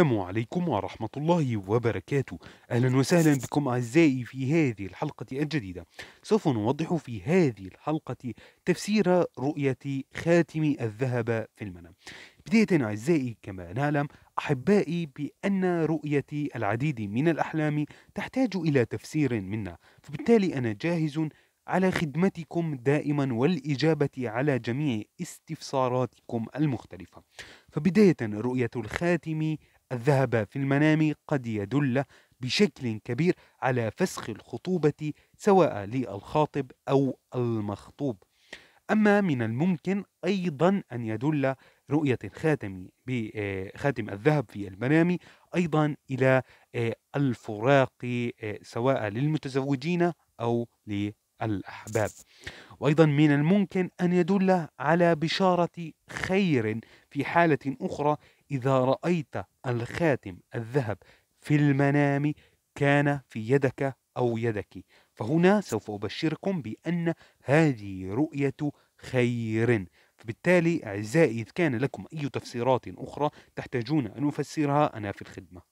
السلام عليكم ورحمة الله وبركاته أهلا وسهلا بكم أعزائي في هذه الحلقة الجديدة سوف نوضح في هذه الحلقة تفسير رؤية خاتم الذهب في المنام بداية أعزائي كما نعلم أحبائي بأن رؤية العديد من الأحلام تحتاج إلى تفسير منا فبالتالي أنا جاهز على خدمتكم دائما والإجابة على جميع استفساراتكم المختلفة فبداية رؤية الخاتم الذهب في المنام قد يدل بشكل كبير على فسخ الخطوبة سواء للخاطب أو المخطوب أما من الممكن أيضا أن يدل رؤية الخاتم بخاتم آه، الذهب في المنام أيضا إلى آه، الفراق آه، سواء للمتزوجين أو الأحباب وأيضا من الممكن أن يدل على بشارة خير في حالة أخرى إذا رأيت الخاتم الذهب في المنام كان في يدك أو يدك فهنا سوف أبشركم بأن هذه رؤية خير فبالتالي أعزائي إذ كان لكم أي تفسيرات أخرى تحتاجون أن أفسرها أنا في الخدمة